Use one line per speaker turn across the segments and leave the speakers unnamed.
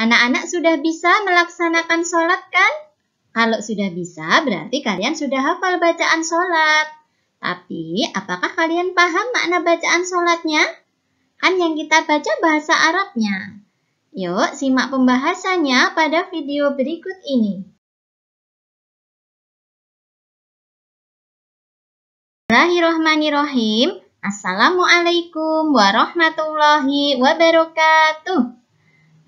Anak-anak sudah bisa melaksanakan sholat kan? Kalau sudah bisa, berarti kalian sudah hafal bacaan sholat. Tapi, apakah kalian paham makna bacaan sholatnya? Kan yang kita baca bahasa Arabnya.
Yuk, simak pembahasannya pada video berikut ini. Bismillahirrahmanirrahim. Assalamualaikum warahmatullahi wabarakatuh.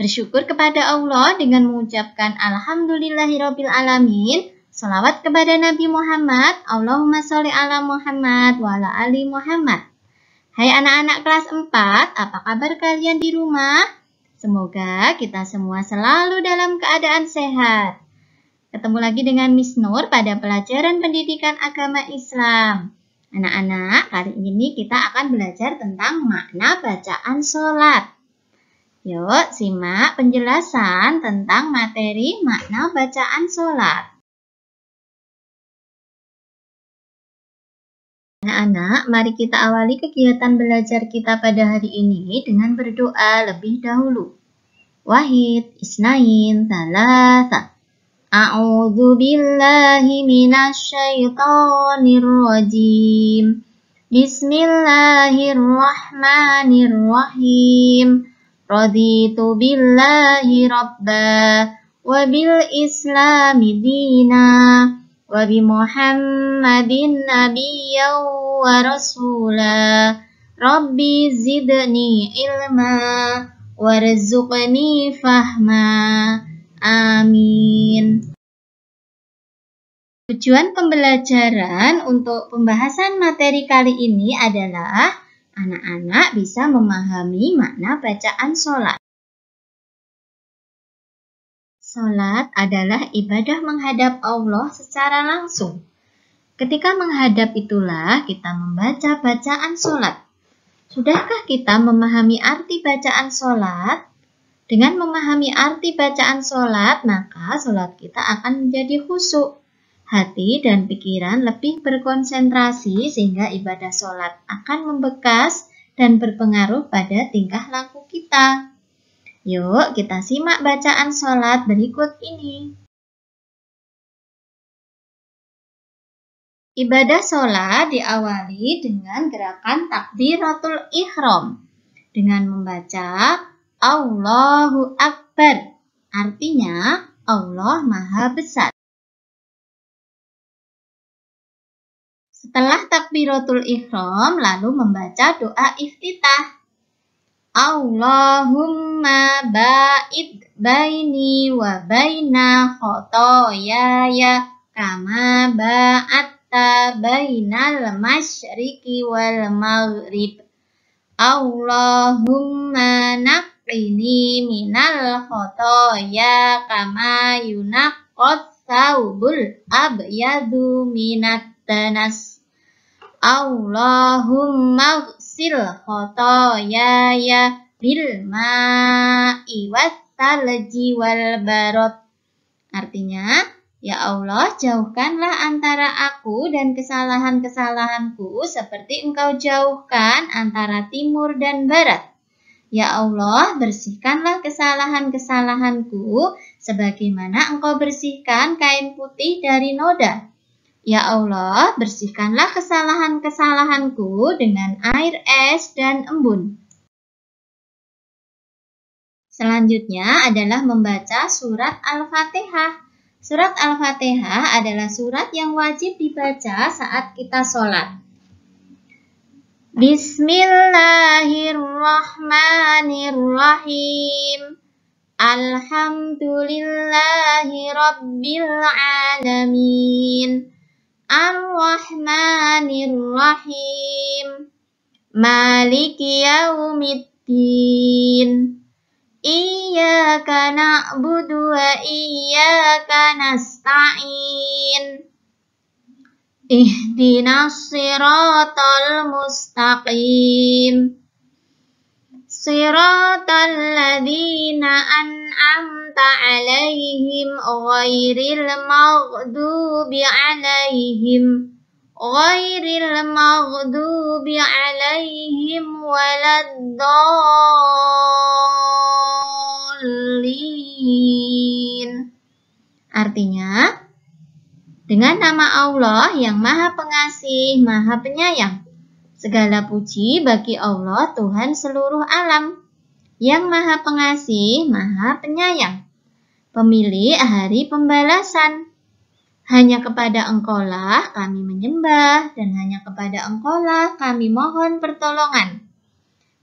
Bersyukur kepada Allah dengan mengucapkan Alhamdulillahirabbil alamin. Salawat kepada Nabi Muhammad, Allahumma sholli ala Muhammad wa ala ali Muhammad. Hai anak-anak kelas 4, apa kabar kalian di rumah? Semoga kita semua selalu dalam keadaan sehat. Ketemu lagi dengan Miss Nur pada pelajaran pendidikan agama Islam. Anak-anak, kali ini kita akan belajar tentang makna bacaan sholat.
Yuk, simak penjelasan tentang materi makna bacaan sholat. Anak-anak, mari kita awali kegiatan belajar kita pada hari ini dengan berdoa lebih dahulu.
Wahid, Isnain, Talata. A'udhu billahi minasyaitonir rajim. Bismillahirrahmanirrahim. Raditu billahi rabba wa bil islami dina wa bi muhammadin nabiyyan wa rasula rabbi zidni ilma warzuqni fahma amin Tujuan pembelajaran untuk pembahasan materi kali ini
adalah anak-anak bisa memahami makna bacaan sholat. Sholat adalah ibadah menghadap Allah secara langsung. Ketika menghadap itulah kita membaca
bacaan sholat. Sudahkah kita memahami arti bacaan sholat? Dengan memahami arti bacaan sholat, maka sholat kita akan menjadi khusyuk hati dan pikiran lebih berkonsentrasi sehingga ibadah sholat akan membekas dan berpengaruh pada tingkah laku kita.
Yuk kita simak bacaan sholat berikut ini. Ibadah sholat diawali dengan gerakan takbiratul ihram dengan membaca Allahu Akbar. Artinya Allah Maha Besar. Setelah takbiratul ihram lalu membaca doa iftitah. Allahumma
ba'id baini wa baina khotoyaya kama ba'atta bainal masyriki wal maghrib. Allahumma naqini minal khotoya kama yunakot saubul abyadu minat tanas Allahumma sil khotoyaya bil ma'i wal barot. Artinya, Ya Allah, jauhkanlah antara aku dan kesalahan-kesalahanku seperti engkau jauhkan antara timur dan barat. Ya Allah, bersihkanlah kesalahan-kesalahanku sebagaimana engkau bersihkan kain putih dari noda. Ya Allah, bersihkanlah kesalahan-kesalahanku dengan air es dan embun. Selanjutnya adalah membaca surat Al-Fatihah. Surat Al-Fatihah adalah surat yang wajib dibaca saat kita sholat. Bismillahirrahmanirrahim. Alhamdulillahirrabbilalamin. Ar-Rahmanir Rahim Maliki Yawmiddin Iyaka na'budu wa iyaka nasta'in Ihdinas siratal mustaqim صراط الذين أنعمت عليهم غير المغضوب عليهم غير المغضوب عليهم ولا الضالين Artinya, dengan nama Allah yang Maha Pengasih, Maha Penyayang, Segala puji bagi Allah Tuhan seluruh alam yang maha pengasih, maha penyayang, pemilik hari pembalasan. Hanya kepada engkaulah kami menyembah dan hanya kepada engkaulah kami mohon pertolongan.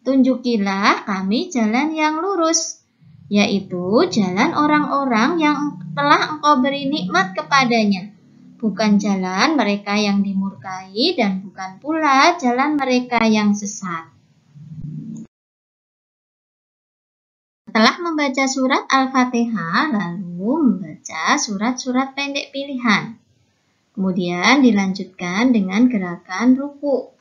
Tunjukilah kami jalan yang lurus, yaitu jalan orang-orang yang telah engkau beri nikmat kepadanya bukan jalan mereka yang dimurkai dan bukan pula jalan mereka yang sesat. Setelah membaca surat Al-Fatihah, lalu membaca surat-surat pendek pilihan. Kemudian dilanjutkan dengan gerakan ruku.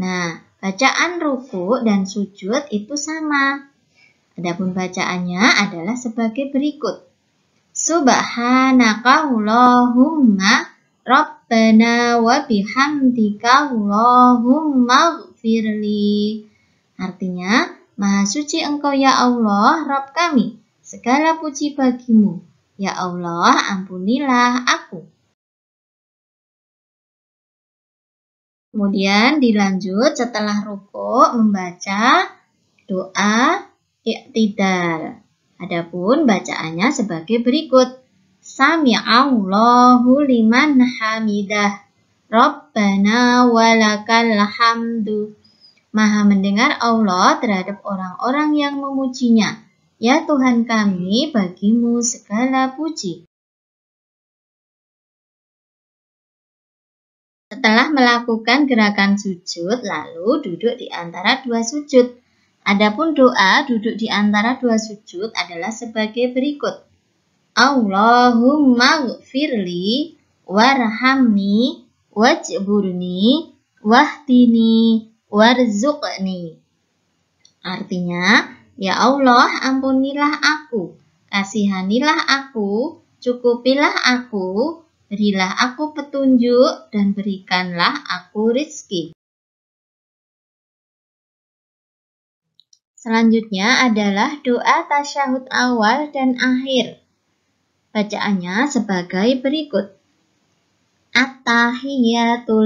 Nah, bacaan ruku dan sujud itu sama. Adapun bacaannya adalah sebagai berikut. Subhanaka Allahumma Rabbana wa bihamdika Allahumma gfirli. Artinya, Maha suci engkau ya Allah,
Rabb kami, segala puji bagimu. Ya Allah, ampunilah aku. Kemudian dilanjut setelah ruko membaca doa iktidal.
Adapun bacaannya sebagai berikut. Sami Allahu liman hamidah. Rabbana walakal hamdu. Maha mendengar Allah terhadap orang-orang yang memujinya.
Ya Tuhan kami, bagimu segala puji. Setelah melakukan gerakan sujud,
lalu duduk di antara dua sujud. Adapun doa duduk di antara dua sujud adalah sebagai berikut. Allahumma gfirli warhamni wajburni wahdini warzuqni. Artinya, ya Allah ampunilah aku, kasihanilah aku, cukupilah aku,
berilah aku petunjuk dan berikanlah aku rizki. Selanjutnya adalah doa tasyahud awal dan akhir. Bacaannya sebagai berikut.
At-tahiyatu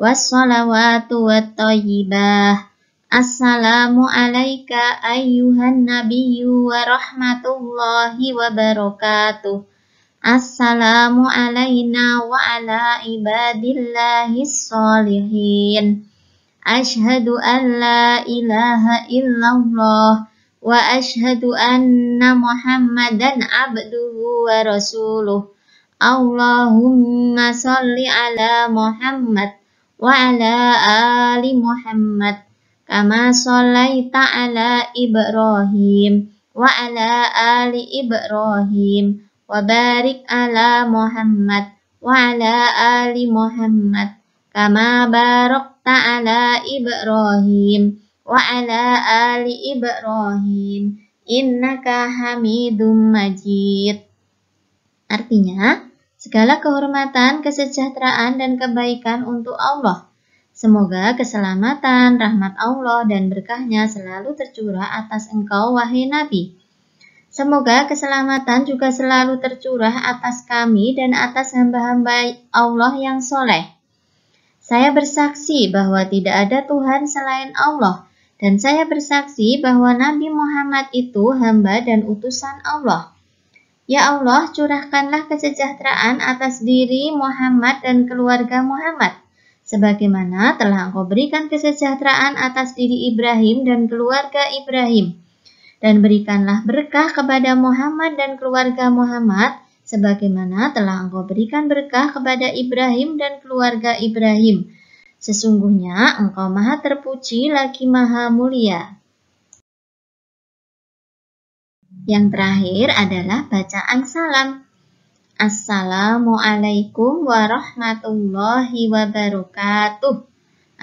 wassalawatu wattayyibah. Assalamu alaika ayyuhan nabiyyu wa rahmatullahi wa barakatuh. Assalamu alayna wa ala ibadillahis salihin. Ashadu an ilaha illallah Wa ashadu anna muhammadan abduhu wa rasuluh Allahumma salli ala muhammad Wa ala ali muhammad Kama sallaita ibrahim Wa ala ali ibrahim Wa barik ala muhammad Wa ala ali muhammad Kama barok ala Ibrahim wa ala ali Ibrahim innaka hamidum majid. Artinya, segala kehormatan, kesejahteraan, dan kebaikan untuk Allah. Semoga keselamatan, rahmat Allah, dan berkahnya selalu tercurah atas engkau, wahai Nabi. Semoga keselamatan juga selalu tercurah atas kami dan atas hamba-hamba Allah yang soleh. Saya bersaksi bahwa tidak ada Tuhan selain Allah, dan saya bersaksi bahwa Nabi Muhammad itu hamba dan utusan Allah. Ya Allah, curahkanlah kesejahteraan atas diri Muhammad dan keluarga Muhammad, sebagaimana telah Engkau berikan kesejahteraan atas diri Ibrahim dan keluarga Ibrahim. Dan berikanlah berkah kepada Muhammad dan keluarga Muhammad, sebagaimana telah engkau berikan berkah kepada Ibrahim dan keluarga Ibrahim. Sesungguhnya engkau maha terpuji lagi maha mulia. Yang terakhir adalah bacaan salam. Assalamualaikum warahmatullahi wabarakatuh.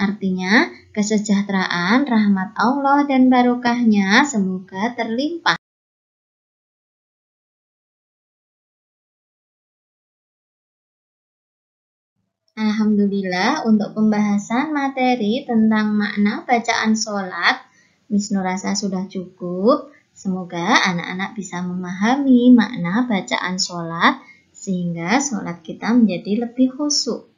Artinya, kesejahteraan, rahmat Allah dan barokahnya semoga terlimpah. Alhamdulillah untuk pembahasan
materi tentang makna bacaan sholat, Miss Nurasa sudah cukup. Semoga anak-anak bisa memahami makna bacaan sholat sehingga sholat kita menjadi lebih khusyuk.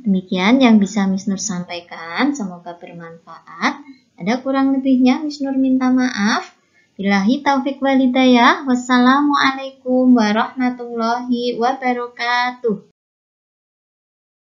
Demikian yang bisa Miss Nur sampaikan, semoga bermanfaat. Ada kurang lebihnya Miss Nur minta
maaf. Bilahi taufik walidayah. Wassalamualaikum warahmatullahi wabarakatuh.